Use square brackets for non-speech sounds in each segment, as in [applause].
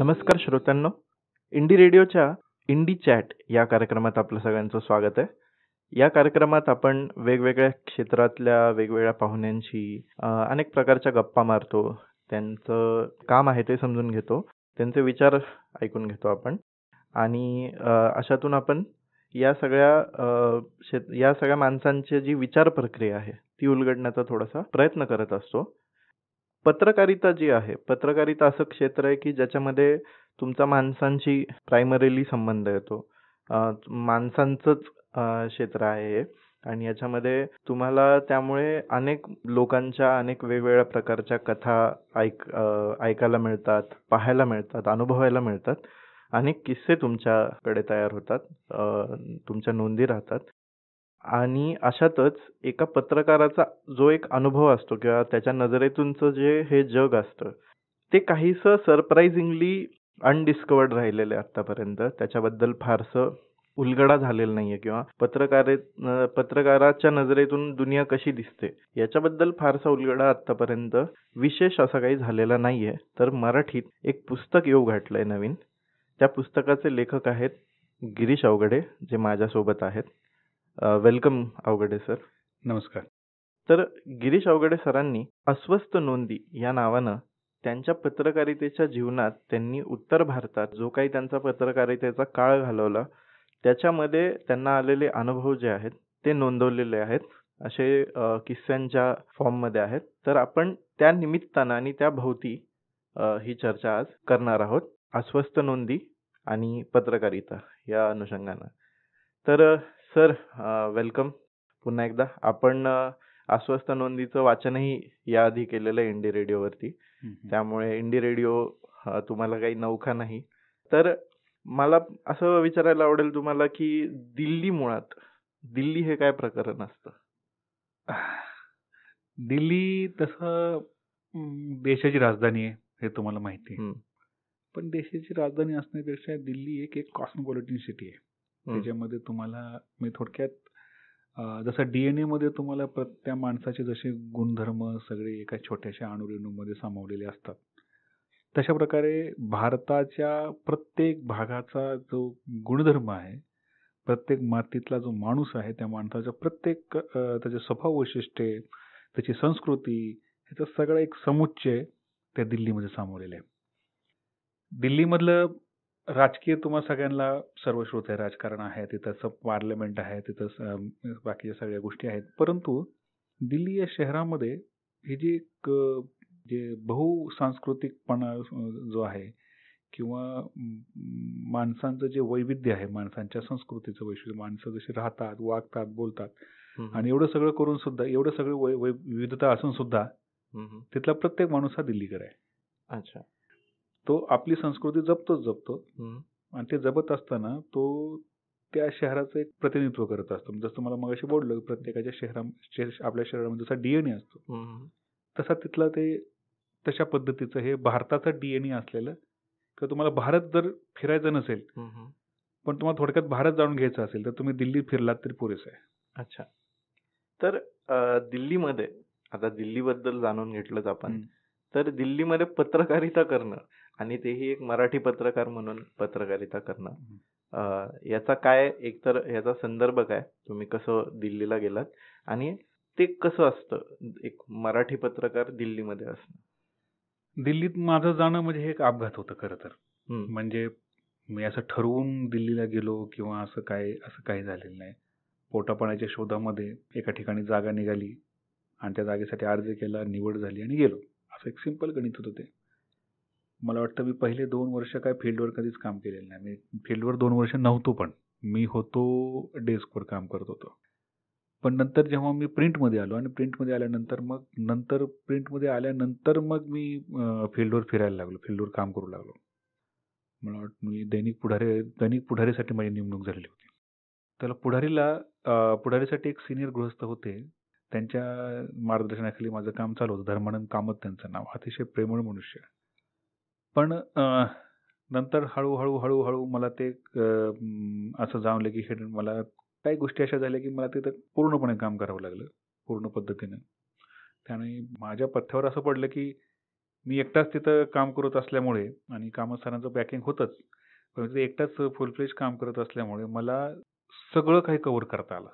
नमस्कार श्रोत्यांनो इंडी रेडिओच्या इंडी चॅट या कार्यक्रमात आपलं सगळ्यांचं स्वागत आहे या कार्यक्रमात आपण वेगवेगळ्या क्षेत्रातल्या वेगवेगळ्या पाहुण्यांशी अनेक प्रकारच्या गप्पा मारतो त्यांचं काम आहे ते समजून घेतो त्यांचे विचार ऐकून घेतो आपण आणि अशातून आपण या सगळ्या या सगळ्या माणसांची जी विचार प्रक्रिया आहे ती उलगडण्याचा थोडासा प्रयत्न करत असतो पत्रकारिता जी आहे पत्रकारिता असं क्षेत्र आहे की ज्याच्यामध्ये तुमचा माणसांशी प्रायमरीली संबंध येतो माणसांचंच क्षेत्र आहे हे आणि याच्यामध्ये तुम्हाला त्यामुळे अनेक लोकांच्या अनेक वेगवेगळ्या प्रकारच्या कथा ऐक ऐकायला मिळतात पाहायला मिळतात अनुभवायला मिळतात अनेक किस्से तुमच्याकडे तयार होतात तुमच्या नोंदी राहतात आणि अशातच एका पत्रकाराचा जो एक अनुभव असतो किंवा त्याच्या नजरेतूनच जे हे जग असतं ते काहीसं सरप्राईझिंगली अनडिस्कवर्ड राहिलेलं आहे आत्तापर्यंत त्याच्याबद्दल फारसं उलगडा झालेला नाहीये किंवा पत्रकार पत्रकाराच्या नजरेतून दुनिया कशी दिसते याच्याबद्दल फारसा उलगडा आतापर्यंत विशेष असा काही झालेला नाहीये तर मराठीत एक पुस्तक येऊ घातलंय नवीन त्या पुस्तकाचे लेखक आहेत गिरीश अवघडे जे माझ्यासोबत आहेत वेलकम अवगडे सर नमस्कार तर गिरीश अवगडे सरांनी अस्वस्थ नोंदी या नावानं त्यांच्या पत्रकारितेच्या जीवनात त्यांनी उत्तर भारतात जो काही त्यांचा पत्रकारितेचा काळ घालवला त्याच्यामध्ये त्यांना आलेले अनुभव जे आहेत ते नोंदवलेले आहेत असे किस्स्यांच्या फॉर्ममध्ये आहेत तर आपण त्या निमित्तानं आणि त्या भोवती ही चर्चा आज करणार आहोत अस्वस्थ नोंदी आणि पत्रकारिता या अनुषंगानं तर सर वेलकम पुन्हा एकदा आपण अस्वस्थ नोंदीचं वाचनही याआधी केलेलं आहे इंडी रेडिओवरती त्यामुळे इंडी रेडिओ तुम्हाला काही नौखा नाही तर मला असं विचारायला आवडेल तुम्हाला की दिल्ली मुळात दिल्ली हे काय प्रकरण असतं दिल्ली तसं देशाची राजधानी आहे हे तुम्हाला माहिती आहे पण देशाची राजधानी असण्यापेक्षा दिल्ली एक एक कॉस्मोपॉलिटन सिटी आहे त्याच्यामध्ये तुम्हाला मी थोडक्यात जसं डीएनए मध्ये तुम्हाला त्या माणसाचे जसे गुणधर्म सगळे एका छोट्याशा मध्ये सामावलेले असतात तशा प्रकारे भारताच्या प्रत्येक भागाचा जो गुणधर्म आहे प्रत्येक मातीतला जो माणूस आहे त्या माणसाचा प्रत्येक त्याचे स्वभाव वैशिष्ट्ये त्याची संस्कृती ह्याचा सगळा एक समुच्चय त्या दिल्लीमध्ये सामावलेला आहे दिल्लीमधलं राजकीय तुम्हाला सगळ्यांना सर्व श्रोत आहे राजकारण आहे तिथं पार्लमेंट आहे तिथं बाकीच्या सगळ्या गोष्टी आहेत परंतु दिल्ली या शहरामध्ये हे जे एक जे बहुसांस्कृतिकपणा जो आहे किंवा माणसांचं जे वैविध्य आहे माणसांच्या संस्कृतीचं वैशिष्ट्य माणसं जशी राहतात वागतात बोलतात आणि एवढं सगळं करून सुद्धा एवढं सगळं विविधता असून सुद्धा तिथला प्रत्येक माणूस हा दिल्लीकर आहे अच्छा तो आपली संस्कृती जपतोच जपतो आणि ते जपत असताना तो त्या शहराचं एक प्रतिनिधित्व करत असतो जसं मला मग बोललो प्रत्येकाच्या शहरा आपल्या शहरामध्ये जसा डीएनए असतो तसा तिथला ते तशा पद्धतीचं हे भारताचं डीएनए असलेलं किंवा तुम्हाला भारत जर फिरायचं नसेल पण तुम्हाला थोडक्यात भारत जाणून घ्यायचा असेल तर तुम्ही दिल्ली फिरलात तरी पुरेस आहे अच्छा तर दिल्लीमध्ये आता दिल्लीबद्दल जाणून घेतलंच आपण तर दिल्लीमध्ये पत्रकारिता करणं आणि तेही एक मराठी पत्रकार म्हणून पत्रकारिता करणं याचा काय एकतर याचा संदर्भ काय तुम्ही कसं दिल्लीला गेलात आणि ते कसं असतं एक मराठी पत्रकार दिल्लीमध्ये असण दिल्लीत माझं जाणं म्हणजे एक अपघात होतं खरं तर म्हणजे मी असं ठरवून दिल्लीला गेलो किंवा असं काय असं काही झालेलं नाही पोटापाण्याच्या शोधामध्ये एका ठिकाणी जागा निघाली आणि त्या जागेसाठी अर्ज केला निवड झाली आणि गेलो असं एक सिंपल गणित होतं ते मला वाटतं मी पहिले दोन वर्ष काय फील्डवर कधीच काम केलेलं नाही मी फील्डवर दोन वर्ष नव्हतो पण मी होतो डेस्कवर काम करत होतो पण नंतर जेव्हा मी प्रिंटमध्ये आलो आणि प्रिंटमध्ये आल्यानंतर मग नंतर प्रिंटमध्ये आल्यानंतर मग मी फील्डवर फिरायला लागलो फील्डवर काम करू लागलो मला वाटतं मी दैनिक पुढारी दैनिक पुढारीसाठी माझी नेमणूक झालेली होती त्याला पुढारीला पुढारीसाठी एक सिनियर गृहस्थ होते त्यांच्या मार्गदर्शनाखाली माझं काम चालू होतं धर्मानंद कामत त्यांचं नाव अतिशय प्रेमळ मनुष्य पण नंतर हळूहळू हळूहळू मला ते असं जाणलं की हे मला काही गोष्टी अशा झाल्या की मला तिथं पूर्णपणे काम करावं लागलं पूर्ण पद्धतीनं त्याने माझ्या पथ्यावर असं पडलं की मी एकटाच तिथं काम करत असल्यामुळे आणि कामस्थानांचं पॅकिंग होतंच पण ते एकटाच फुल काम करत असल्यामुळे मला सगळं काही कव्हर करता आलं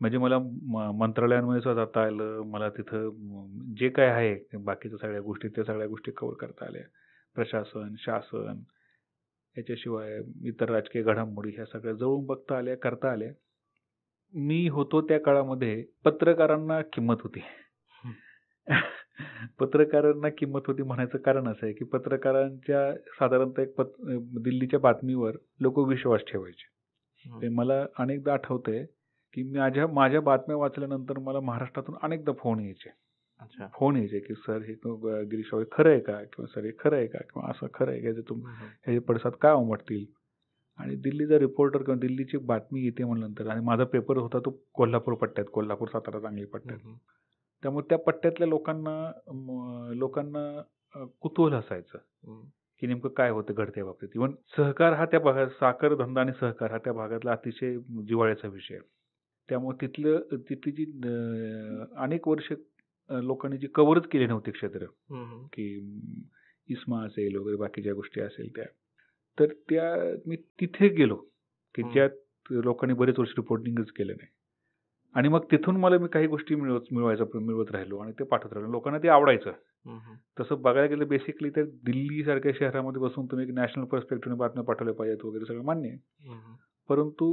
म्हणजे मला मंत्रालयांमध्ये सुद्धा जाता आलं मला तिथं जे काय आहे बाकीच्या सगळ्या गोष्टी त्या सगळ्या गोष्टी कव्हर करता आल्या प्रशासन शासन याच्याशिवाय इतर राजकीय घडामोडी ह्या सगळ्या जवळून बघता आल्या करता आल्या मी होतो त्या काळामध्ये पत्रकारांना किंमत होती पत्रकारांना किंमत होती म्हणायचं कारण असं आहे की पत्रकारांच्या साधारणतः एक पत्र दिल्लीच्या बातमीवर लोक विश्वास ठेवायचे ते मला अनेकदा आठवतंय की माझ्या माझ्या बातम्या वाचल्यानंतर मला महाराष्ट्रातून अनेकदा फोन यायचे अच्छा फोन यायचे की सर हे गिरीश खरं आहे का किंवा सर हे खरं आहे का किंवा असं खरं आहे का तुम हे पडसाद काय उमटतील आणि दिल्लीचा रिपोर्टर किंवा दिल्लीची बातमी येते म्हणल्यानंतर आणि माझा पेपर होता तो कोल्हापूर पट्ट्यात कोल्हापूर सातारा चांगली पट्ट्यात त्यामुळे त्या पट्ट्यातल्या लोकांना लोकांना कुतूहल असायचं की नेमकं काय होतं घडते बाबतीत इव्हन सहकार हा त्या भागात साखर धंदा आणि सहकार हा त्या भागातला अतिशय जिवाळ्याचा विषय त्यामुळे तिथलं तिथली जी अनेक वर्ष लोकांनी जी कव्हरच केले नव्हते क्षेत्र की इस्मा असेल वगैरे बाकीच्या गोष्टी असेल त्या तर त्या मी तिथे गेलो की ज्यात लोकांनी बरेच वर्ष रिपोर्टिंगच केलं नाही आणि मग तिथून मला मी काही गोष्टी मिळवत मिळवायचा मिळवत राहिलो आणि ते पाठवत राहिलो लोकांना ते आवडायचं तसं बघायला गेलं बेसिकली तर दिल्ली सारख्या शहरामध्ये बसून तुम्ही एक नॅशनल पर्स्पेक्टिव्ह बातम्या पाठवल्या पाहिजेत वगैरे सगळं मान्य आहे परंतु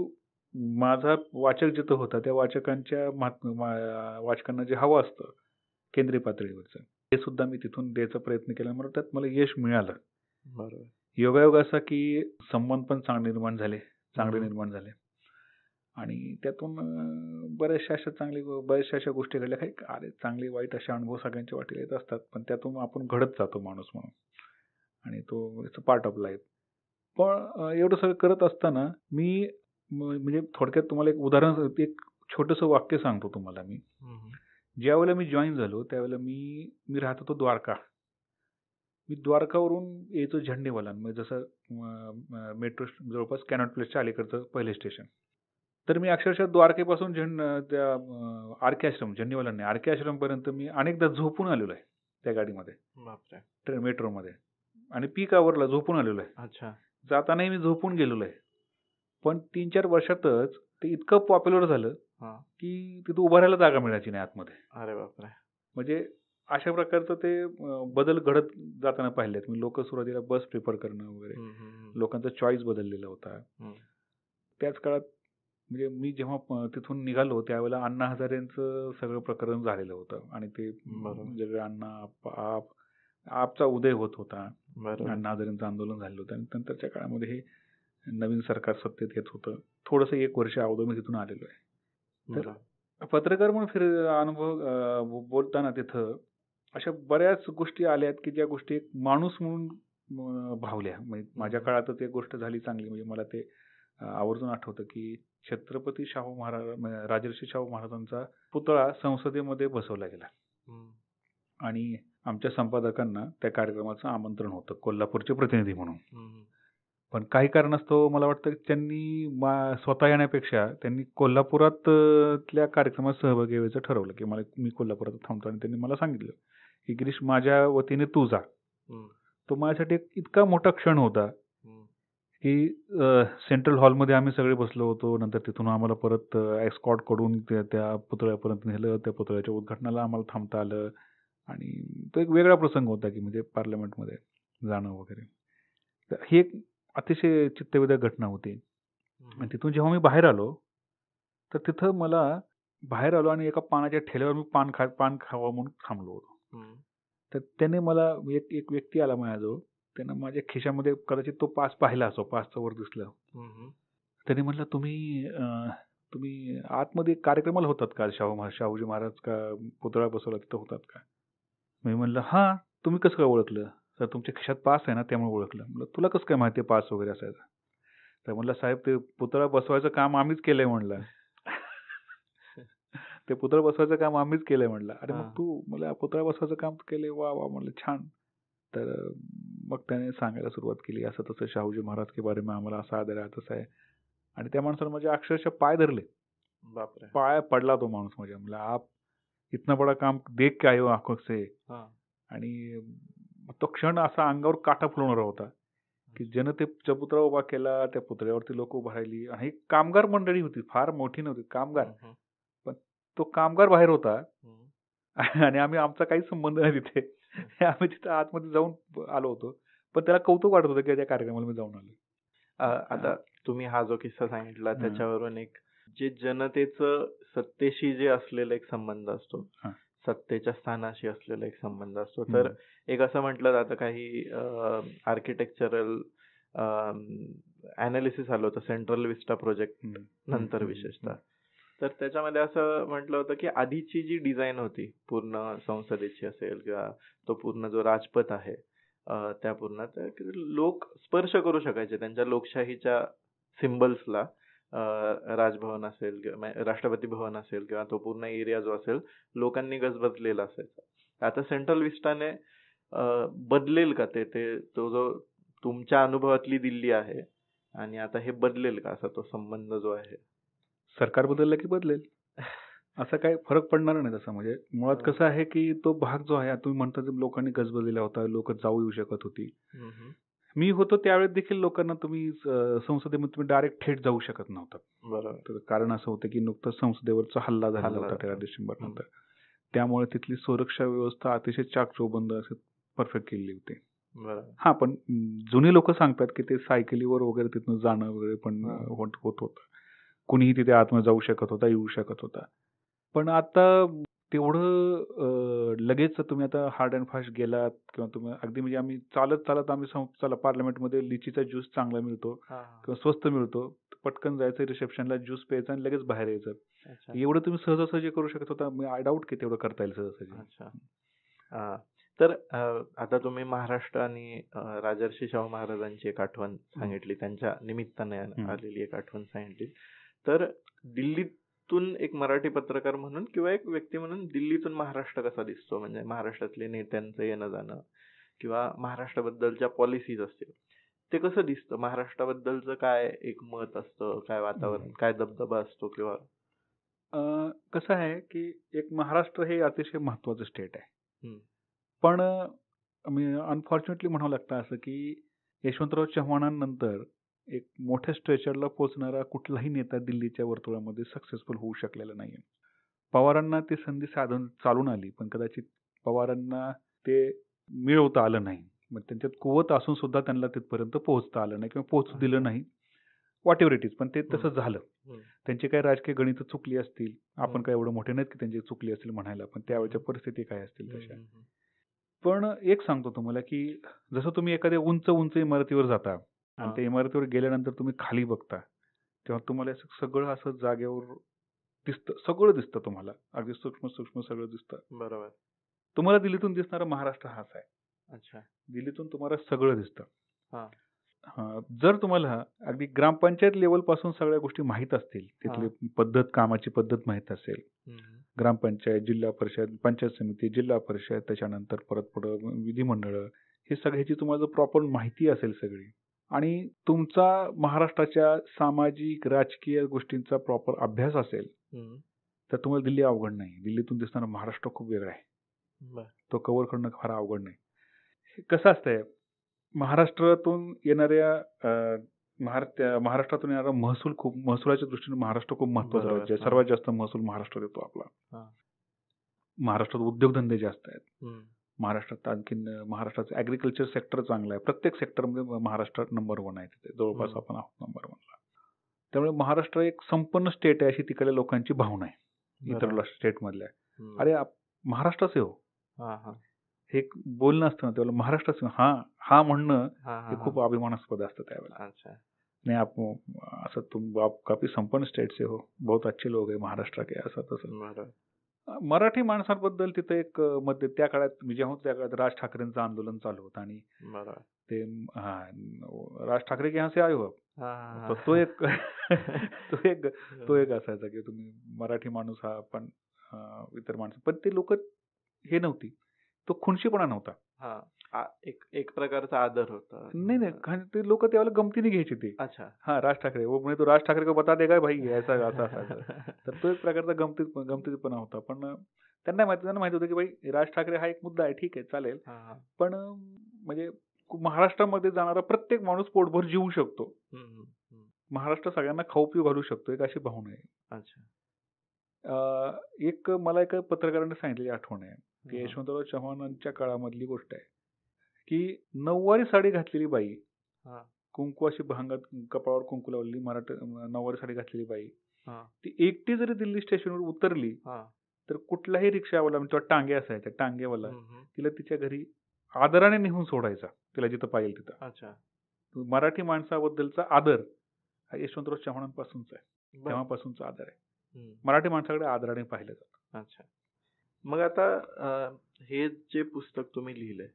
माझा वाचक जिथं होता त्या वाचकांच्या महात्मा वाचकांना जे हवं असतं केंद्रीय पातळीवरचं ते सुद्धा मी तिथून द्यायचा प्रयत्न केला मला त्यात मला यश मिळालं बरोबर योगायोग असा की संबंध पण चांगले निर्माण झाले चांगले निर्माण झाले आणि त्यातून बऱ्याचशा अशा चांगली बऱ्याचशा अशा गोष्टी घडल्या काही अरे चांगले वाईट अशा अनुभव सगळ्यांच्या वाटेला येत असतात पण त्यातून आपण घडत जातो माणूस म्हणून आणि तो इट्स पार्ट ऑफ लाईफ पण एवढं सगळं करत असताना मी म्हणजे थोडक्यात तुम्हाला एक उदाहरण एक छोटस वाक्य सांगतो तुम्हाला मी ज्यावेळेला मी जॉईन झालो त्यावेळेला मी मी राहत होतो द्वारका मी द्वारकावरून यायचो झंडेवालान म्हणजे जसं मेट्रो जवळपास कॅनॉट प्लेसच्या अलीकडचं पहिले स्टेशन तर मी अक्षरशः द्वारकेपासून झेंड त्या आर के आश्रम झेंडेवालांनी आर के आश्रमपर्यंत मी अनेकदा झोपून आलेलो आहे त्या गाडीमध्ये ट्रेन मेट्रोमध्ये आणि पीक आवरला झोपून आलेलो आहे जातानाही मी झोपून गेलेलो आहे पण तीन चार वर्षातच ते इतकं पॉप्युलर झालं की तिथं उभारायला जागा मिळायची नाही आतमध्ये अरे बापरे म्हणजे अशा प्रकारचं ते बदल घडत जाताना पाहिलेत मी लोक सुरुवातीला बस प्रिफर करणं वगैरे लोकांचा चॉईस बदललेला होता त्याच काळात म्हणजे मी जेव्हा तिथून निघालो त्यावेळेला अण्णा हजारेंचं सगळं प्रकरण झालेलं होतं आणि ते म्हणजे अण्णा आप- आपचा उदय होत होता अण्णा हजारेंचं आंदोलन झालेलं होतं आणि नंतरच्या काळामध्ये हे नवीन सरकार सत्तेत येत होतं थोडस एक वर्ष अगोदर मी तिथून आलेलो आहे तर पत्रकार म्हणून फिर अनुभव बोलताना तिथं अशा बऱ्याच गोष्टी आल्या की ज्या गोष्टी एक माणूस म्हणून भावल्या म्हणजे माझ्या काळात एक गोष्ट झाली चांगली म्हणजे मला ते आवर्जून आठवतं की छत्रपती शाहू महाराज राजर्षी शाहू महाराजांचा पुतळा संसदेमध्ये बसवला गेला आणि आमच्या संपादकांना त्या कार्यक्रमाचं आमंत्रण होतं कोल्हापूरचे प्रतिनिधी म्हणून पण काही कारणास्तव मला वाटतं त्यांनी स्वतः येण्यापेक्षा त्यांनी कोल्हापुरातल्या कार्यक्रमात सहभागी व्हायचं ठरवलं की मला मी कोल्हापुरात थांबतो आणि त्यांनी मला सांगितलं की गिरीश माझ्या वतीने तू जा तो माझ्यासाठी एक इतका मोठा क्षण होता की सेंट्रल हॉलमध्ये आम्ही सगळे बसलो होतो नंतर तिथून आम्हाला परत कडून त्या पुतळ्यापर्यंत नेलं त्या पुतळ्याच्या उद्घाटनाला आम्हाला थांबता आलं आणि तो एक वेगळा प्रसंग होता की म्हणजे पार्लमेंटमध्ये जाणं वगैरे तर हे एक अतिशय चित्तवेधक घटना होती आणि तिथून जेव्हा मी बाहेर आलो तर तिथं मला बाहेर आलो आणि एका पानाच्या ठेल्यावर मी पान खा पान खावा म्हणून थांबलो होतो तर त्याने मला एक एक व्यक्ती आला माझ्याजवळ त्यानं माझ्या खिशामध्ये कदाचित तो पास पाहिला असो पासचा वर दिसलं त्याने म्हटलं तुम्ही तुम्ही आतमध्ये कार्यक्रमाला होतात का शाहू महाराज शाहूजी महाराज का पुतळा बसवला तिथं होतात का मी म्हणलं हा तुम्ही कसं काय ओळखलं तर तुमच्या खिशात पास आहे ना त्यामुळे ओळखलं म्हणलं तुला कसं काय माहिती पास वगैरे असायचा तर म्हटलं साहेब ते पुतळा बसवायचं काम आम्हीच केलंय म्हणलं ते पुतळा बसवायचं काम आम्हीच केलंय म्हणलं अरे मग तू मला पुतळा बसवायचं काम केलंय वा वा म्हणलं छान तर मग त्याने सांगायला सुरुवात केली असं तसं शाहूजी महाराज के बारे में आम्हाला असा आदर आहे तसं आहे आणि त्या माणसानं म्हणजे अक्षरशः पाय धरले बापरे पाय पडला तो माणूस म्हणजे म्हणला आप इतना बडा काम देख काय हो आखो आणि तो क्षण असा अंगावर काटा फुलवणारा होता की जनते ते चबुतरा उभा केला त्या पुतळ्यावरती लोक उभा राहिली आणि कामगार मंडळी होती फार मोठी नव्हती कामगार पण तो कामगार बाहेर होता आणि आम्ही आमचा काही संबंध नाही तिथे [laughs] आम्ही तिथे आतमध्ये जाऊन आलो होतो पण त्याला कौतुक वाटत होतं की त्या कार्यक्रमाला मी जाऊन आलो आता तुम्ही हा जो किस्सा सांगितला त्याच्यावरून एक जे जनतेचं सत्तेशी जे असलेला एक संबंध असतो सत्तेच्या स्थानाशी असलेला एक संबंध असतो तर एक असं म्हटलं जातं काही आर्किटेक्चरल अनालिसिस आलं होतं सेंट्रल विस्टा प्रोजेक्ट नंतर विशेषतः तर त्याच्यामध्ये असं म्हटलं होतं की आधीची जी डिझाईन होती पूर्ण संसदेची असेल किंवा तो पूर्ण जो राजपथ आहे त्या पूर्ण लोक स्पर्श करू शकायचे त्यांच्या लोकशाहीच्या सिम्बल्सला राजभवन असेल राष्ट्रपती भवन असेल किंवा तो पूर्ण एरिया जो असेल लोकांनी गजबजलेला असायचा आता सेंट्रल विस्टाने बदलेल का ते ते तो जो तुमच्या अनुभवातली दिल्ली आहे आणि आता हे बदलेल का असा तो संबंध जो आहे सरकार बदललं की बदलेल असा काही फरक पडणार नाही तसा म्हणजे मुळात हो. कसं आहे की तो भाग जो आहे तुम्ही म्हणता लोकांनी गजबजलेला होता लोक जाऊ येऊ शकत होती मी होतो त्यावेळेस देखील लोकांना तुम्ही संसदेमध्ये तुम्ही डायरेक्ट थेट जाऊ शकत नव्हता कारण असं होतं की नुकतंच संसदेवरचा हल्ला झाला होता तेरा डिसेंबर नंतर त्यामुळे तिथली सुरक्षा व्यवस्था अतिशय चाकचोबंद असे परफेक्ट केलेली होती हा पण जुने लोक सांगतात की ते सायकलीवर वगैरे तिथनं जाणं वगैरे पण होत होत कुणीही तिथे आतमध्ये जाऊ शकत होता येऊ शकत होता पण आता तेवढं लगेच तुम्ही आता हार्ड अँड फास्ट गेलात किंवा तुम्ही अगदी म्हणजे आम्ही चालत चालत आम्ही पार्लमेंट मध्ये पार्लमेंटमध्ये लिचीचा ज्यूस चांगला मिळतो किंवा स्वस्त मिळतो. पटकन जायचं रिसेप्शनला ज्यूस प्यायचा आणि लगेच बाहेर यायचं. एवढं तुम्ही सहजासहजी करू शकत होता. मी आय डाउट की तेवढं करता येईल सहजासहजी. अच्छा. तर आता तुम्ही महाराष्ट्र आणि राजर्षी शाहू महाराजांची एक आठवण सांगितली. त्यांच्या निमित्ताने आलेली एक आठवण सांगितली. तर दिल्लीत तून एक मराठी पत्रकार म्हणून किंवा एक व्यक्ती म्हणून दिल्लीतून महाराष्ट्र कसा दिसतो म्हणजे महाराष्ट्रातले नेत्यांचं येणं जाणं किंवा महाराष्ट्राबद्दलच्या पॉलिसीज असतील ते कसं दिसतं महाराष्ट्राबद्दलचं काय एक मत असतं काय वातावरण काय दबदबा असतो किंवा कसं आहे की एक महाराष्ट्र हे अतिशय महत्वाचं स्टेट आहे पण अनफॉर्च्युनेटली म्हणावं लागतं असं की यशवंतराव चव्हाणांनंतर एक मोठ्या स्ट्रेचरला पोहोचणारा कुठलाही नेता दिल्लीच्या वर्तुळामध्ये सक्सेसफुल होऊ शकलेला नाही पवारांना ती संधी साधून चालून आली पण कदाचित पवारांना ते मिळवता आलं नाही मग त्यांच्यात कुवत असून सुद्धा त्यांना तिथपर्यंत पोहोचता आलं नाही किंवा पोहोचू दिलं नाही वॉट एव्हर इट इज पण ते तसं झालं त्यांची काही राजकीय गणित चुकली असतील आपण काय एवढं मोठे नाहीत की त्यांची चुकली असतील म्हणायला पण त्यावेळेच्या परिस्थिती काय असतील तशा पण एक सांगतो तुम्हाला की जसं तुम्ही एखाद्या उंच उंच इमारतीवर जाता आणि त्या इमारतीवर गेल्यानंतर तुम्ही खाली बघता तेव्हा तुम्हाला सगळं असं जागेवर दिसत सगळं दिसतं तुम्हाला अगदी सूक्ष्म सूक्ष्म सगळं दिसतं बरोबर तुम्हाला दिल्लीतून दिसणारा महाराष्ट्र हाच आहे अच्छा दिल्लीतून तुम्हाला सगळं दिसतं जर तुम्हाला अगदी ग्रामपंचायत लेवल पासून सगळ्या गोष्टी माहीत असतील तिथली पद्धत कामाची पद्धत माहीत असेल ग्रामपंचायत जिल्हा परिषद पंचायत समिती जिल्हा परिषद त्याच्यानंतर परत पुढं विधिमंडळ हे सगळ्याची तुम्हाला जर प्रॉपर माहिती असेल सगळी आणि तुमचा महाराष्ट्राच्या सामाजिक राजकीय गोष्टींचा प्रॉपर अभ्यास असेल तर तुम्हाला दिल्ली अवघड नाही दिल्लीतून दिसणारा महाराष्ट्र खूप वेगळा आहे तो कव्हर करणं फार अवघड नाही कसं असतंय महाराष्ट्रातून येणाऱ्या महाराष्ट्रातून येणारा महसूल खूप महसुलाच्या दृष्टीने महाराष्ट्र खूप महत्वाचा राज्य म्हणजे सर्वात जास्त महसूल महाराष्ट्र देतो आपला महाराष्ट्रात उद्योगधंदे जास्त आहेत महाराष्ट्रात आणखीन महाराष्ट्राचं ॲग्रिकल्चर सेक्टर चांगला आहे प्रत्येक सेक्टरमध्ये महाराष्ट्रात नंबर वन आहे तिथे जवळपास आपण आहोत नंबर वनला त्यामुळे महाराष्ट्र एक संपन्न स्टेट आहे अशी तिकडल्या लोकांची भावना आहे इतर स्टेटमधल्या अरे महाराष्ट्राचे हो हे बोलणं असतं ना त्यावेळेला महाराष्ट्राचे हा हा म्हणणं हे खूप अभिमानास्पद असतं त्यावेळेला नाही आप असं तुम आप काफी संपन्न स्टेट से हो बहुत अच्छे लोग आहे महाराष्ट्र के असं तसं मराठी माणसांबद्दल तिथे एक मध्य त्या काळात मी म्हणजे जेव्हा त्या काळात राज ठाकरेंचं आंदोलन चालू होतं आणि ते हा राज ठाकरे की असे आयो हो तो एक तो एक तो एक असायचा की तुम्ही मराठी माणूस हा पण इतर माणसं पण ते लोक हे नव्हती तो खुनशीपणा नव्हता एक एक प्रकारचा आदर होता नाही नाही कारण ते लोक त्यावेळेला गमतीने घ्यायची ते अच्छा हा राज ठाकरे म्हणजे तो राज ठाकरे को बता दे काय भाई ऐसा [laughs] असा तर तो एक प्रकारचा गमतीत गमतीपणा होता पण त्यांना माहिती त्यांना माहिती होतं की भाई राज ठाकरे हा एक मुद्दा आहे ठीक आहे चालेल पण म्हणजे महाराष्ट्रामध्ये जाणारा प्रत्येक माणूस पोटभर जीवू शकतो महाराष्ट्र सगळ्यांना खाऊ पिऊ घालू शकतो एक अशी भावना आहे अच्छा एक मला एक पत्रकाराने सांगितलेली आठवण आहे की यशवंतराव चव्हाणांच्या काळामधली गोष्ट आहे की नऊवारी साडी घातलेली बाई कुंकू अशी भांगात कपाळावर कुंकू लावलेली मराठी नऊवारी साडी घातलेली बाई ती एकटी जरी दिल्ली स्टेशनवर उतरली तर कुठलाही रिक्षावाला म्हणजे टांगे असायच्या टांगेवाला तिला तिच्या घरी आदराने नेहून सोडायचा तिला जिथं पाहिजे तिथं मराठी माणसाबद्दलचा आदर हा यशवंतराव चव्हाणांपासूनचा आहे तेव्हापासूनचा आदर आहे मराठी माणसाकडे आदराने पाहिलं जात अच्छा मग आता हे जे पुस्तक तुम्ही लिहिलंय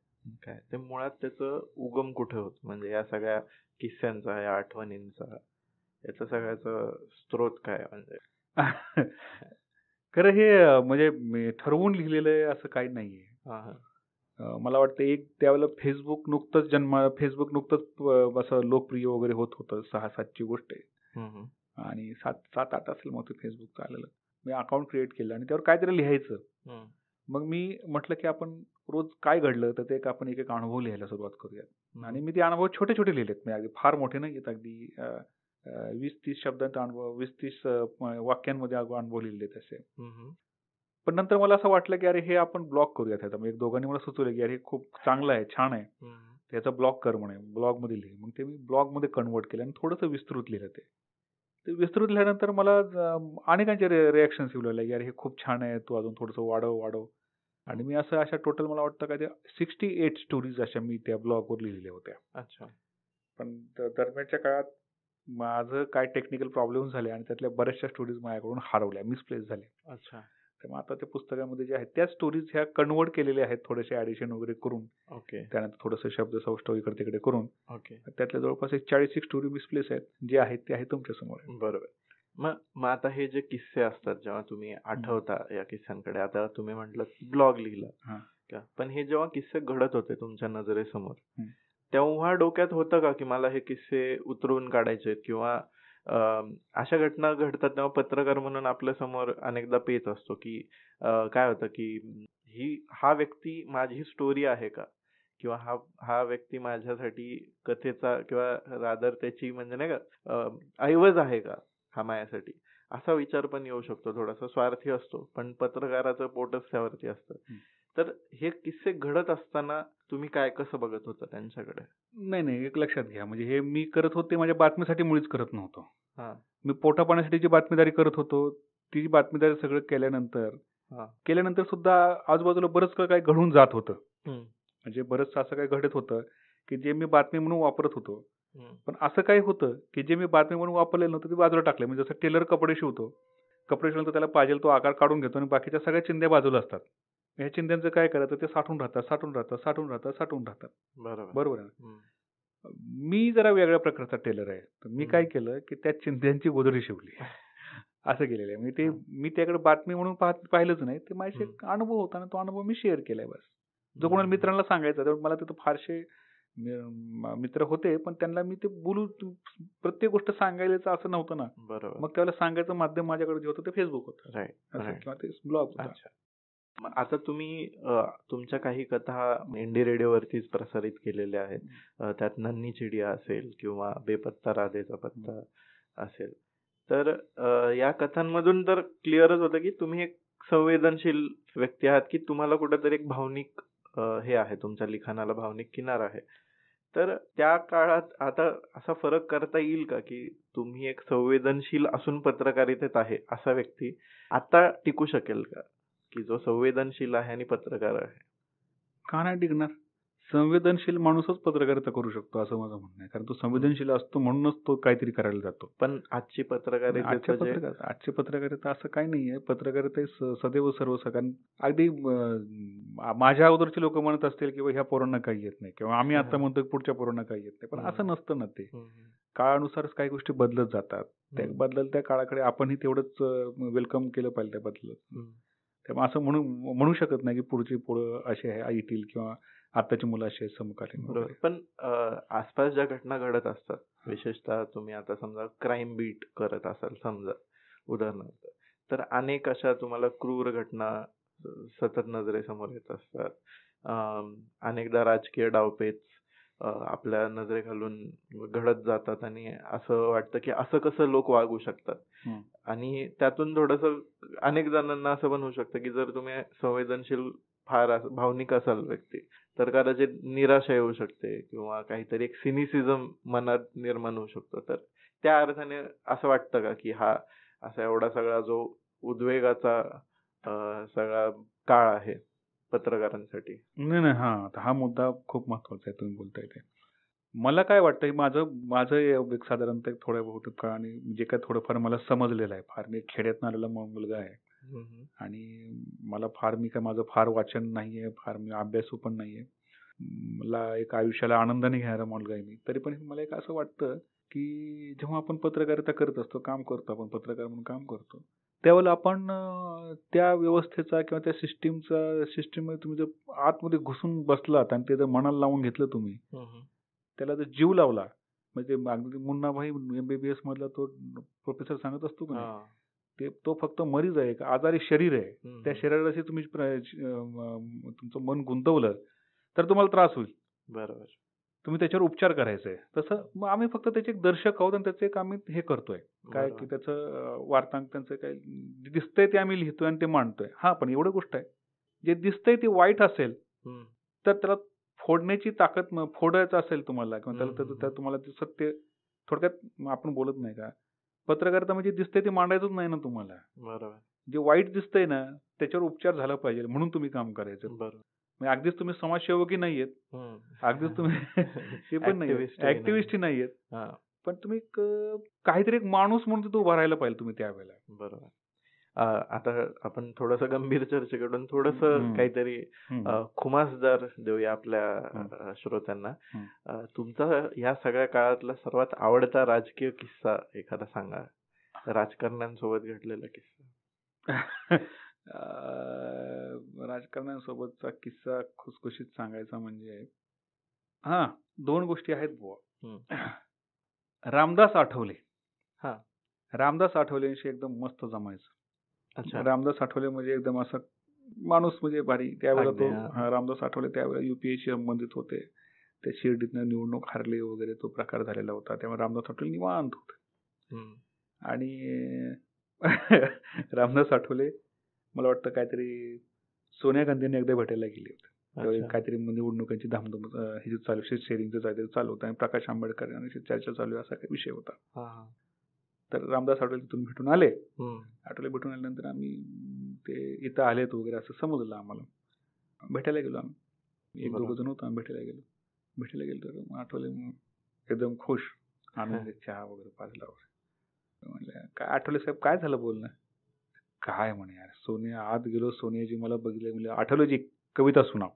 काय ते मुळात त्याचं उगम कुठे होत म्हणजे या सगळ्या किस्स्यांचा या आठवणींचा याचा सगळ्याचा स्त्रोत काय म्हणजे [laughs] खरं हे म्हणजे ठरवून लिहिलेलं आहे असं काही नाहीये मला वाटतं एक त्यावेळेला फेसबुक नुकतंच जन्म फेसबुक नुकतंच असं लोकप्रिय वगैरे होत होतं सहा सातची गोष्ट आहे आणि सात सात आठ असेल मग फेसबुक आलेलं मी अकाउंट क्रिएट केलं आणि त्यावर काहीतरी लिहायचं मग मी म्हटलं की आपण रोज काय घडलं तर ते एक आपण एक एक अनुभव लिहायला सुरुवात करूयात आणि मी ते अनुभव छोटे छोटे लिहिलेत मी अगदी फार मोठे नाही येत अगदी वीस तीस शब्दांचा अनुभव वीस तीस वाक्यांमध्ये अनुभव लिहिले तसे पण नंतर मला असं वाटलं की अरे हे आपण ब्लॉक करूयात आता एक दोघांनी मला सुचवलं की अरे हे खूप चांगलं आहे छान आहे त्याचा ब्लॉक कर म्हणे ब्लॉग मध्ये लिहि मग ते मी ब्लॉग मध्ये कन्वर्ट केले आणि थोडस विस्तृत लिहिलं ते विस्तृत लिहिल्यानंतर मला अनेकांचे रिएक्शन रिॲक्शन्स येऊ लागले की अरे हे खूप छान आहे तू अजून थोडंसं वाढव वाढव आणि मी असं अशा टोटल मला वाटतं का त्या सिक्स्टी एट स्टोरीज अशा मी त्या ब्लॉगवर लिहिलेल्या होत्या अच्छा पण दरम्यानच्या काळात माझं काय टेक्निकल प्रॉब्लेम झाले आणि त्यातल्या बऱ्याचशा स्टोरीज माझ्याकडून हरवल्या मिसप्लेस झाल्या अच्छा तर आता त्या पुस्तकामध्ये जे आहेत त्या स्टोरीज ह्या कन्वर्ट केलेल्या आहेत थोडेसे ऍडिशन वगैरे करून ओके त्यानंतर थोडंसं शब्द सौष्ठव इकडे तिकडे करून ओके त्यातल्या जवळपास एक चाळीस एक स्टोरी मिसप्लेस आहेत जे आहेत ते आहे तुमच्यासमोर बरोबर मग मग आता हे जे किस्से असतात जेव्हा तुम्ही आठवता या किस्स्यांकडे आता तुम्ही म्हटलं ब्लॉग लिहिला पण हे जेव्हा किस्से घडत होते तुमच्या नजरेसमोर तेव्हा डोक्यात होतं का की मला हे किस्से उतरवून काढायचे किंवा अशा घटना घडतात तेव्हा पत्रकार म्हणून आपल्या समोर अनेकदा पेच असतो की काय होतं की ही हा व्यक्ती माझी स्टोरी आहे का किंवा हा हा व्यक्ती माझ्यासाठी कथेचा किंवा रादर त्याची म्हणजे नाही का ऐवज आहे का हा माझ्यासाठी असा विचार पण येऊ शकतो थोडासा स्वार्थी असतो पण पत्रकाराचं पोटच त्यावरती असतं तर हे किस्से घडत असताना तुम्ही काय कसं बघत होता त्यांच्याकडे नाही नाही एक लक्षात घ्या म्हणजे हे मी करत होते माझ्या बातमीसाठी मुळीच करत नव्हतो मी पोटा पाण्यासाठी जी बातमीदारी करत होतो ती बातमीदारी सगळं केल्यानंतर केल्यानंतर सुद्धा आजूबाजूला बरंच काय घडून जात होतं म्हणजे बरंच असं काय घडत होतं की जे मी बातमी म्हणून वापरत होतो पण असं काही होतं की जे मी बातमी म्हणून वापरलेलं नव्हतं ते बाजूला टाकले म्हणजे जसं टेलर कपडे शिवतो कपडे तर त्याला पाहिजे तो आकार काढून घेतो आणि बाकीच्या सगळ्या चिंध्या बाजूला असतात या चिंध्यांचं काय करायचं ते साठून राहतात साठून राहतात साठून राहतात साठून राहतात बरोबर आहे मी जरा वेगळ्या प्रकारचा टेलर आहे तर मी काय केलं की त्या चिंध्यांची गोदडी शिवली [laughs] असं केलेलं आहे म्हणजे ते मी त्याकडे बातमी म्हणून पाहिलंच नाही ते माझ्याशी अनुभव होता ना तो अनुभव मी शेअर केलाय बस जो कोणाला मित्रांना सांगायचा तर मला तिथं फारसे मित्र होते पण त्यांना मी ते बोलू प्रत्येक गोष्ट सांगायलाच असं नव्हतं ना बरोबर मग त्याला सांगायचं माध्यम माझ्याकडे जे होतं ते फेसबुक होत ब्लॉग आता तुम्ही तुमच्या काही कथा इंडी रेडिओवरतीच प्रसारित केलेल्या आहेत त्यात नन्नी चिडिया असेल किंवा बेपत्ता राधेचा पत्ता असेल तर या कथांमधून तर क्लिअरच होतं की तुम्ही एक संवेदनशील व्यक्ती आहात की तुम्हाला कुठेतरी एक भावनिक हे आहे तुमच्या लिखाणाला भावनिक किनार आहे तर त्या काळात आता असा फरक करता येईल का की तुम्ही एक संवेदनशील असून पत्रकारितेत आहे असा व्यक्ती आता टिकू शकेल का की जो संवेदनशील आहे आणि पत्रकार आहे का नाही टिकणार संवेदनशील माणूसच पत्रकारिता करू शकतो असं माझं म्हणणं आहे कारण तो संवेदनशील असतो म्हणूनच तो काहीतरी करायला जातो पण आजची पत्रकारिता पत्रकार आजची पत्रकारिता असं काही नाहीये पत्रकारिता सदैव सर्व कारण अगदी माझ्या अगोदरचे लोक म्हणत असतील किंवा ह्या पोरांना काही येत नाही किंवा आम्ही आता म्हणतो पुढच्या पोरांना काही येत नाही पण असं नसतं ना ते काळानुसारच काही गोष्टी बदलत जातात त्या बदल त्या काळाकडे आपणही तेवढंच वेलकम केलं पाहिजे त्या बदलत असं म्हणू म्हणू शकत नाही की पुढची पोरं असे येतील किंवा आताची मुलं अशी समकालीन बरोबर पण आसपास ज्या घटना घडत असतात विशेषतः तुम्ही आता समजा क्राईम बीट करत असाल समजा उदाहरणार्थ तर अनेक अशा तुम्हाला क्रूर घटना सतत नजरेसमोर येत असतात अनेकदा राजकीय डावपेच आपल्या नजरे घालून घडत जातात आणि असं वाटतं की असं कसं लोक वागू शकतात आणि त्यातून थोडस अनेक जणांना असं पण होऊ शकतं की जर तुम्ही संवेदनशील फार भावनिक असाल व्यक्ती तर कदाचित निराशा येऊ शकते किंवा काहीतरी एक सिनिसिझम मनात निर्माण होऊ शकतो तर त्या अर्थाने असं वाटतं का की हा असा एवढा सगळा जो उद्वेगाचा सगळा काळ आहे पत्रकारांसाठी नाही नाही हा हा मुद्दा खूप महत्वाचा आहे तुम्ही बोलताय ते मला काय वाटतं माझं माझं साधारणतः थोड्या बहुत आणि जे काय थोडंफार मला समजलेलं आहे फार मी खेड्यातनं आलेला मुलगा आहे आणि मला फार मी काय माझं फार वाचन नाही आहे फार मी अभ्यास पण नाही आहे मला एक आयुष्याला आनंदाने घ्यायला मुलगा आहे मी तरी पण मला एक असं वाटतं की जेव्हा आपण पत्रकारिता करत असतो काम करतो आपण पत्रकार म्हणून काम करतो त्यावेळेला आपण त्या व्यवस्थेचा किंवा त्या सिस्टीमचा मध्ये तुम्ही जर आतमध्ये घुसून बसलात आणि ते जर मनाला लावून घेतलं तुम्ही त्याला जर जीव लावला म्हणजे अगदी मुन्नाभाई एमबीबीएस मधला तो प्रोफेसर सांगत असतो का ते तो फक्त मरीज आहे का आजारी शरीर आहे त्या शरीराशी तुम्ही तुमचं मन गुंतवलं तर तुम्हाला त्रास होईल बरोबर तुम्ही त्याच्यावर उपचार करायचे तसं मग आम्ही फक्त त्याचे एक दर्शक आहोत आणि त्याचं एक आम्ही हे करतोय काय की त्याचं वार्तांक त्यांचं काय दिसतंय ते आम्ही लिहितोय आणि ते मांडतोय हा पण एवढं गोष्ट आहे जे दिसतंय ते वाईट असेल तर त्याला फोडण्याची ताकद फोडायचं असेल तुम्हाला किंवा त्याला त्याचं तुम्हाला सत्य थोडक्यात आपण बोलत नाही का पत्रकारिता म्हणजे दिसते ते मांडायचंच नाही ना तुम्हाला जे वाईट दिसतंय ना त्याच्यावर उपचार झाला पाहिजे म्हणून तुम्ही काम करायचं म्हणजे अगदीच तुम्ही समाजसेवकही नाहीयेत अगदीच तुम्ही [laughs] हे पण नाही ऍक्टिव्हिस्ट नाहीयेत पण तुम्ही काहीतरी एक माणूस म्हणून तिथे उभा राहायला पाहिजे तुम्ही त्यावेळेला बरोबर आता आपण थोडस गंभीर चर्चेकडून थोडस काहीतरी खुमासदार देऊया आपल्या श्रोत्यांना तुमचा या सगळ्या काळातला सर्वात आवडता राजकीय किस्सा एखादा सांगा राजकारण्यांसोबत घडलेला किस्सा [laughs] राजकारण्यांसोबतचा किस्सा खुसखुशीत सांगायचा म्हणजे हा दोन गोष्टी आहेत बुवा [clears throat] रामदास आठवले हा रामदास आठवल्यांशी एकदम मस्त जमायचं अच्छा रामदास आठवले म्हणजे एकदम असा माणूस म्हणजे भारी त्यावेळेला तो रामदास आठवले त्यावेळेला युपीएशी संबंधित होते ते शिर्डीतनं निवडणूक हारले वगैरे तो प्रकार झालेला होता त्यामुळे रामदास आठवले निवांत होते आणि [laughs] रामदास आठवले मला वाटतं काहीतरी सोनिया गांधींनी एकदा भेटायला गेले होते काहीतरी निवडणुकांची धामधूम हे चालू शेअरिंगचं चालू होतं आणि प्रकाश आंबेडकर यांची चर्चा चालू असा काही विषय होता तर रामदास आठवले तिथून भेटून आले आठवले भेटून आल्यानंतर आम्ही ते इथं आलेत वगैरे असं समजलं आम्हाला भेटायला गेलो आम्ही एक दोघं जण होतो आम्ही भेटायला गेलो भेटायला गेलो तर आठवले एकदम खुश आनंद चहा वगैरे पाच वगैरे म्हणलं काय आठवले साहेब काय झालं बोलणं काय म्हणे यार सोनिया आत गेलो सोनियाजी मला बघितले म्हणजे आठवलेजी कविता सुनाव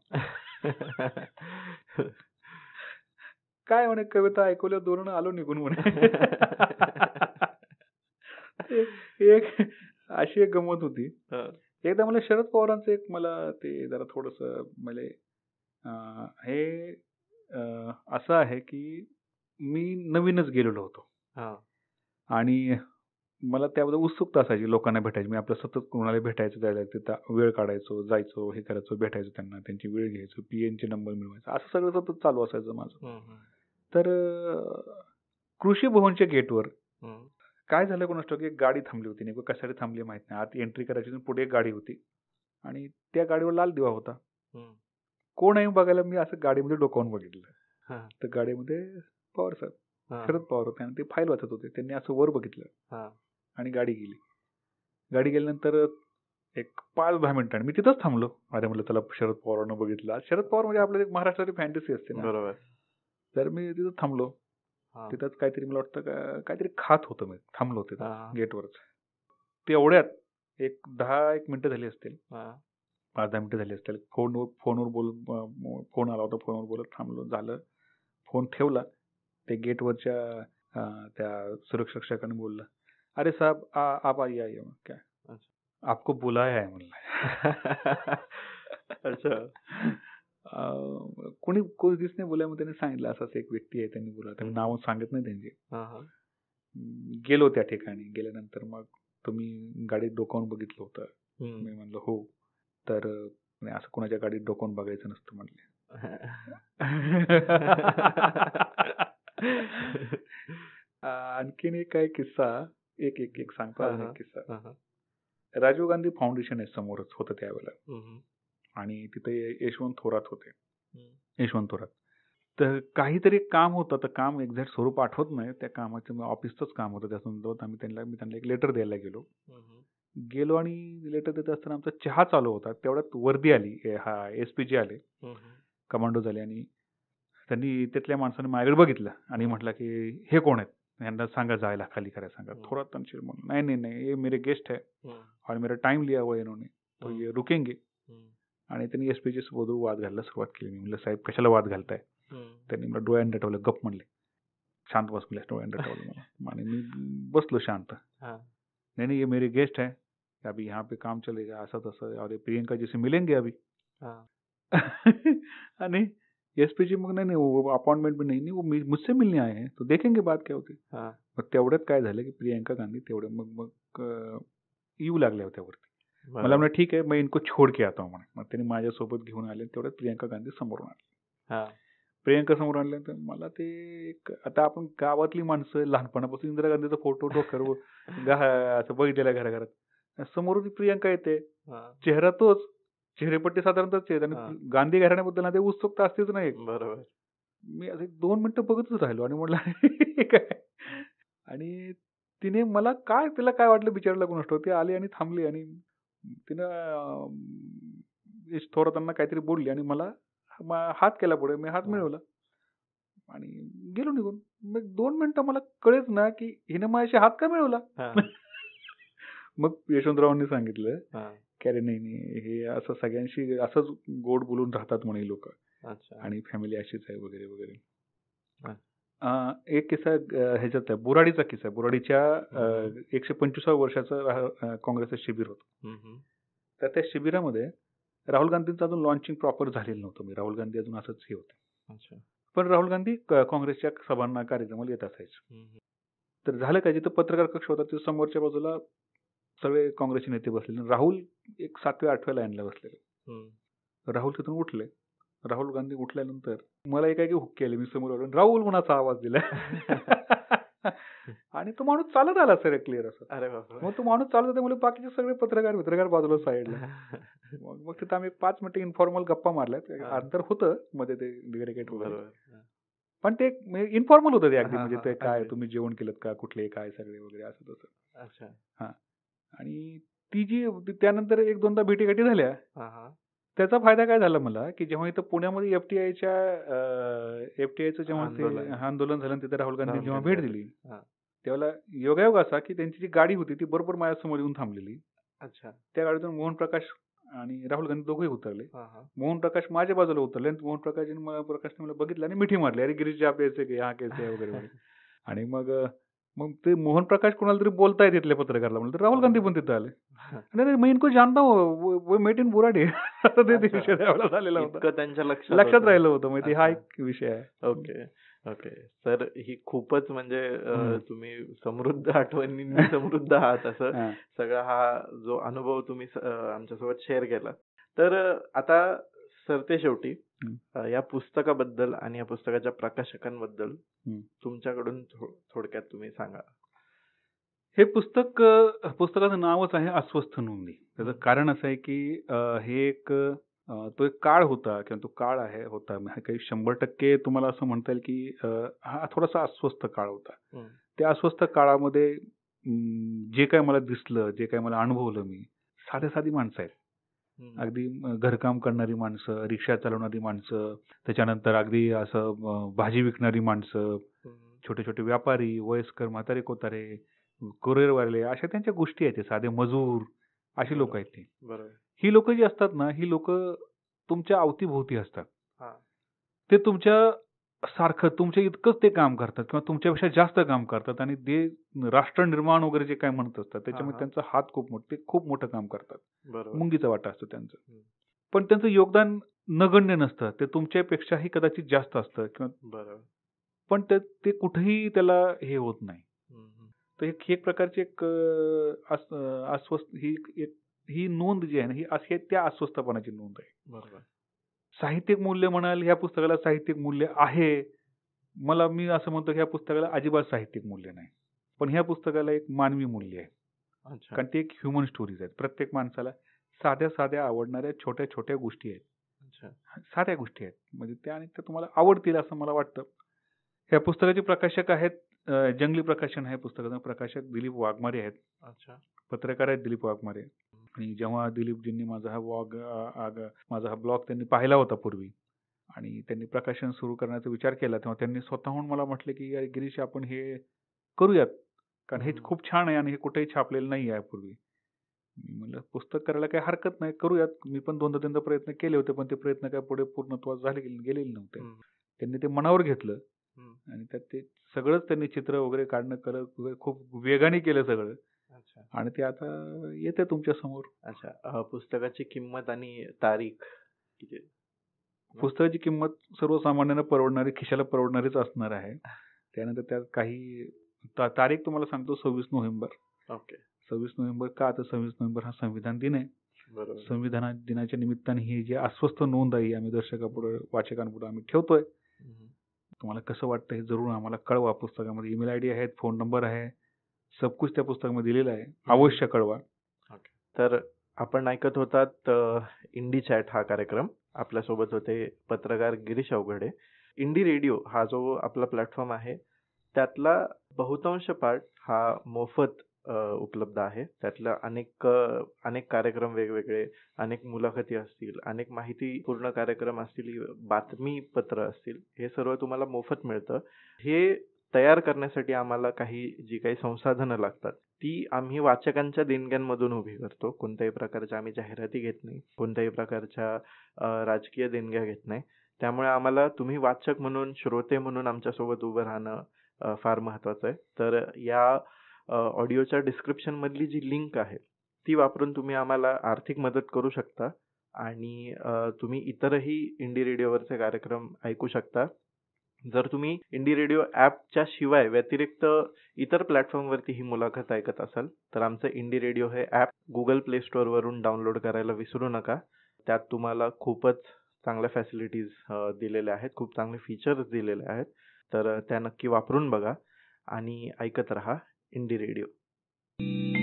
[laughs] काय म्हणे कविता ऐकवल्या दोन आलो निघून म्हणे [laughs] [laughs] एक अशी एक गमत होती एकदा मला शरद पवारांचं एक मला ते जरा थोडस म्हणजे हे असं आहे की मी नवीनच गेलेलो होतो आणि मला त्याबद्दल उत्सुकता असायची लोकांना भेटायची मी आपल्या सतत कोणाला भेटायचं त्याला वेळ काढायचो जायचो हे करायचो भेटायचो त्यांना त्यांची वेळ घ्यायचो चे नंबर मिळवायचा असं सगळं सतत चालू असायचं माझं तर कृषी भवनच्या गेटवर काय झालं कोण असतो की एक गाडी थांबली होती नेमकं कशासाठी थांबली माहित नाही आत एंट्री करायची पुढे एक गाडी होती आणि त्या गाडीवर लाल दिवा होता कोण आहे बघायला मी असं गाडीमध्ये डोकावून बघितलं तर गाडीमध्ये पवार सर शरद पवार होते आणि ते फाईल वाचत होते त्यांनी असं वर बघितलं आणि गाडी गेली गाडी गेल्यानंतर एक पाच दहा मिनिटांनी मी तिथंच थांबलो अरे म्हटलं त्याला शरद पवारांना बघितलं शरद पवार म्हणजे आपल्या महाराष्ट्राची फॅन्टसी असते बरोबर तर मी तिथं थांबलो तिथंच काहीतरी मला वाटतं काहीतरी खात होतं मी थांबलो तिथं गेटवरच ते एवढ्यात एक दहा एक मिनिटं झाली असतील पाच दहा मिनिटं झाली असतील फोनवर फोनवर बोलून फोन आला होता फोनवर बोलत थांबलो झालं फोन ठेवला ते वरच्या त्या सुरक्षकांनी बोललं अरे साहेब आप आई आई मग काय आपको बुलाया आहे म्हणलं [laughs] अच्छा कोणी कोच नाही बोलाय मग त्यांनी सांगितलं असं एक व्यक्ती आहे त्यांनी बोला त्यांनी नाव सांगत नाही त्यांचे गेलो त्या ठिकाणी गेल्यानंतर मग तुम्ही गाडीत डोकावून बघितलं होतं मी म्हणलं हो तर असं कोणाच्या गाडीत डोकावून बघायचं नसतं म्हणले [laughs] आणखीन एक काय किस्सा एक एक एक सांगतो किस्सा राजीव गांधी फाउंडेशन आहे समोरच होतं त्यावेळेला आणि तिथे यशवंत थोरात होते यशवंत थोरात तर काहीतरी काम होतं तर काम एक्झॅक्ट स्वरूप आठवत नाही त्या कामाचं म्हणजे ऑफिसच काम होतं त्या संदर्भात आम्ही त्यांना मी त्यांना एक लेटर द्यायला गेलो गेलो आणि लेटर देत असताना आमचा चहा चालू होता तेवढ्यात वर्दी आली हा एस पी जी आले कमांडो झाले आणि त्यांनी तिथल्या माणसाने माझ्याकडे बघितलं आणि म्हटलं की हे कोण आहेत यांना सांगा जायला खाली करायला सांगा थोडा तनशील म्हणून नाही नाही नाही हे मेरे गेस्ट आहे आणि मेरा टाइम लिया हुआ इन्होंने तो ये रुकेंगे आणि त्यांनी एस पीची बरोबर वाद घालायला सुरुवात केली मी म्हणलं साहेब कशाला वाद घालताय त्यांनी मला डोळ्यान डटवलं गप म्हणले शांत बस म्हणले डोळ्यान डटवलं आणि मी बसलो शांत नाही नाही ये मेरे गेस्ट आहे अभी यहाँ पे काम चलेगा असं तसं अरे प्रियंका जी से मिलेंगे अभी [laughs] आणि एस पी जी मग नाही अपॉइंटमेंट भी नाही नाही मुझसे मिलने आए हैं तो देखेंगे बात क्या होती मग तेवढ्यात काय झालं की प्रियंका गांधी तेवढ्या मग मग येऊ लागल्या वरती मला म्हणलं ठीक आहे मी इनको छोड के आता म्हणे मग त्यांनी माझ्यासोबत घेऊन आले तेवढ्यात प्रियंका गांधी समोरून आले प्रियंका समोर आणल्यानंतर मला ते एक आता आपण गावातली माणसं लहानपणापासून इंदिरा गांधीचा फोटो डोक्यावर [laughs] असं बघितलेला घराघरात समोरून प्रियंका येते चेहरा तोच चेहरेपट्टी साधारणतः आहेत आणि गांधी घराण्याबद्दल ते उत्सुकता असतेच नाही बरोबर मी दोन मिनिटं बघतच राहिलो आणि म्हटलं काय आणि तिने मला काय तिला काय वाटलं बिचारायला कोण असतो ती आली आणि थांबली आणि तिनं थोरातांना काहीतरी बोलली आणि मला हात केला पुढे मी हात मिळवला आणि गेलो निघून मग दोन मिनिटं मला कळेच ना की हिनं माझ्याशी हात का मिळवला [laughs] मग यशवंतरावांनी सांगितलं की अरे नाही नाही हे असं सगळ्यांशी असंच गोड बोलून राहतात म्हणे लोक आणि फॅमिली अशीच आहे वगैरे वगैरे एक किस्सा ह्याच्यात आहे बुराडीचा किस्सा बुराडीच्या एकशे पंचवीसाव्या वर्षाचं काँग्रेसचं शिबिर होतं तर त्या शिबिरामध्ये राहुल गांधींचं अजून लॉन्चिंग प्रॉपर झालेलं नव्हतं मी म्हणजे राहुल गांधी अजून असंच हे होते पण राहुल गांधी काँग्रेसच्या सभांना कार्यक्रमाला येत असायचे तर झालं काय जिथं पत्रकार कक्ष होता तिथं समोरच्या बाजूला सगळे काँग्रेसचे नेते बसलेले राहुल एक सातव्या आठव्या लाईनला बसलेले राहुल तिथून उठले राहुल गांधी उठल्यानंतर मला एक काय हुक केले मी समोर राहुल कुणाचा आवाज दिला [laughs] [laughs] आणि तो माणूस चालत आला सर क्लिअर असं अरे मग तो माणूस चालत होता म्हणजे बाकीचे सगळे पत्रकार पत्रकार बाजूला साईडला [laughs] मग मग तिथं आम्ही पाच मिनिटं इन्फॉर्मल गप्पा मारल्यात अंतर होतं मध्ये ते क्रिकेट वगैरे पण ते इन्फॉर्मल म्हणजे होत ते अगदी म्हणजे ते काय तुम्ही जेवण केलं का कुठले काय सगळे वगैरे असं तसं हा आणि ती जी त्यानंतर एक दोनदा भेटी गाठी झाल्या त्याचा फायदा काय झाला मला की जेव्हा इथं पुण्यामध्ये एफटीआयच्या एफटीआयचं जेव्हा आंदोलन झालं तिथे राहुल गांधी जेव्हा भेट दिली तेव्हा योगायोग असा की त्यांची जी गाडी होती ती बरोबर माझ्यासमोर येऊन थांबलेली अच्छा त्या गाडीतून मोहन प्रकाश आणि राहुल गांधी दोघे उतरले मोहन प्रकाश माझ्या बाजूला उतरले आणि मोहन प्रकाश प्रकाशने मला बघितलं आणि मिठी मारली अरे गिरीश जाप यायचे की हा केस वगैरे [laughs] आणि मग मग ते मोहन प्रकाश कोणाला तरी बोलताय तिथल्या पत्रकारला म्हणलं तर राहुल हो. गांधी पण तिथं आले नाही नाही मी इनको जानता मेट इन बुराडे असं [laughs] ते विषय त्यावेळेला झालेला होता त्यांच्या लक्षात लक्षात राहिलं होतं माहिती हा एक विषय आहे ओके ओके सर ही खूपच म्हणजे तुम्ही समृद्ध आठवणी [laughs] समृद्ध आहात असं सगळा हा जो अनुभव तुम्ही आमच्यासोबत शेअर केला तर आता सरते शेवटी या पुस्तकाबद्दल आणि या पुस्तकाच्या प्रकाशकांबद्दल तुमच्याकडून थोडक्यात तुम्ही सांगा हे पुस्तक पुस्तकाचं नावच आहे अस्वस्थ नोंदी त्याचं कारण असं आहे की हे एक तो एक काळ होता किंवा तो काळ आहे होता काही शंभर टक्के तुम्हाला असं म्हणता येईल की हा थोडासा अस्वस्थ काळ होता त्या अस्वस्थ काळामध्ये जे काय मला दिसलं जे काय मला अनुभवलं मी साधे साधी माणसं आहेत अगदी घरकाम करणारी माणसं, रिक्षा चालवणारी माणसं, त्याच्यानंतर अगदी असं भाजी विकणारी माणसं, छोटे छोटे व्यापारी, वयस्कर म्हातारे कोतारे, कुरिअरवाले अशा त्यांच्या गोष्टी आहेत. साधे मजूर अशी लोक आहेत ती. ही लोक जी असतात ना ही लोक तुमच्या अवतीभोवती असतात. ते तुमच्या सारखं तुमच्या इतकंच ते काम करतात किंवा तुमच्यापेक्षा जास्त काम करतात आणि ते राष्ट्र निर्माण वगैरे जे काय म्हणत असतात त्याच्यामध्ये त्यांचा हात खूप ते खूप मोठं काम करतात मुंगीचा वाटा असतो त्यांचं पण त्यांचं योगदान नगण्य नसतं ते तुमच्यापेक्षाही कदाचित जास्त असतं किंवा पण ते कुठेही त्याला हे होत नाही तर एक एक प्रकारचे एक अस्वस्थ ही एक ही नोंद जी आहे ना ही त्या अस्वस्थपणाची नोंद आहे बरोबर साहित्यिक मूल्य म्हणाल ह्या पुस्तकाला साहित्यिक मूल्य आहे मला मी असं म्हणतो ह्या पुस्तकाला अजिबात साहित्यिक मूल्य नाही पण ह्या पुस्तकाला एक मानवी मूल्य आहे कारण ती एक ह्युमन स्टोरीज आहेत प्रत्येक माणसाला साध्या साध्या आवडणाऱ्या छोट्या छोट्या गोष्टी आहेत साध्या गोष्टी आहेत म्हणजे त्या आणि त्या तुम्हाला आवडतील असं मला वाटतं ह्या पुस्तकाचे प्रकाशक आहेत जंगली प्रकाशन आहे पुस्तकाचं प्रकाशक दिलीप वाघमारे आहेत पत्रकार आहेत दिलीप वाघमारे आणि जेव्हा दिलीपजींनी माझा हा वॉग आग माझा हा ब्लॉग त्यांनी पाहिला होता पूर्वी आणि त्यांनी प्रकाशन सुरू करण्याचा विचार केला तेव्हा त्यांनी स्वतःहून मला म्हटले की गिरीश आपण हे करूयात कारण हे खूप छान आहे आणि हे कुठेही छापलेलं नाही आहे पूर्वी मी म्हणलं पुस्तक करायला काही हरकत नाही करूयात मी पण दोनदा तीनदा प्रयत्न केले होते पण ते प्रयत्न काय पुढे पूर्णत्वास झाले गेलेले नव्हते त्यांनी ते मनावर घेतलं आणि त्यात ते सगळंच त्यांनी चित्र वगैरे काढणं करत खूप वेगाने केलं सगळं आणि ते आता येते तुमच्या समोर अच्छा पुस्तकाची किंमत आणि तारीख पुस्तकाची किंमत सर्वसामान्यांना परवडणारी खिशाला परवडणारीच असणार आहे त्यानंतर त्यात काही तारीख तुम्हाला सांगतो सव्वीस नोव्हेंबर ओके सव्वीस नोव्हेंबर का तर सव्वीस नोव्हेंबर हा संविधान दिन आहे संविधान दिनाच्या निमित्ताने ही जी अस्वस्थ नोंद आहे आम्ही दर्शकापुढे वाचकांपुढे आम्ही ठेवतोय तुम्हाला कसं वाटतं हे जरूर आम्हाला कळवा पुस्तकामध्ये ईमेल आयडी आहेत फोन नंबर आहे सबकुछ त्या पुस्तकामध्ये दिलेलं आहे अवश्य कळवा तर आपण ऐकत होतात इंडी चॅट हा कार्यक्रम आपल्यासोबत होते पत्रकार गिरीश अवघडे इंडी रेडिओ हा जो आपला प्लॅटफॉर्म आहे त्यातला बहुतांश पार्ट हा मोफत उपलब्ध आहे त्यातला अनेक अनेक कार्यक्रम वेगवेगळे अनेक मुलाखती असतील अनेक माहिती पूर्ण कार्यक्रम असतील बातमीपत्र असतील हे सर्व तुम्हाला मोफत मिळतं हे तयार करण्यासाठी आम्हाला काही जी काही संसाधनं लागतात ती आम्ही वाचकांच्या देणग्यांमधून उभी करतो कोणत्याही प्रकारच्या आम्ही जाहिराती घेत नाही कोणत्याही प्रकारच्या राजकीय देणग्या घेत नाही त्यामुळे आम्हाला तुम्ही वाचक म्हणून श्रोते म्हणून आमच्यासोबत उभं राहणं फार महत्त्वाचं आहे तर या ऑडिओच्या डिस्क्रिप्शनमधली जी लिंक आहे ती वापरून तुम्ही आम्हाला आर्थिक मदत करू शकता आणि तुम्ही इतरही इंडी रेडिओवरचे कार्यक्रम ऐकू शकता जर तुम्ही इंडी रेडिओ ॲपच्या शिवाय व्यतिरिक्त इतर प्लॅटफॉर्मवरती ही मुलाखत ऐकत असाल तर आमचं इंडी रेडिओ हे ॲप गुगल प्ले स्टोअरवरून डाउनलोड करायला विसरू नका त्यात तुम्हाला खूपच चांगल्या फॅसिलिटीज दिलेल्या आहेत खूप चांगले फीचर्स दिलेले आहेत तर त्या नक्की वापरून बघा आणि ऐकत रहा इंडी रेडिओ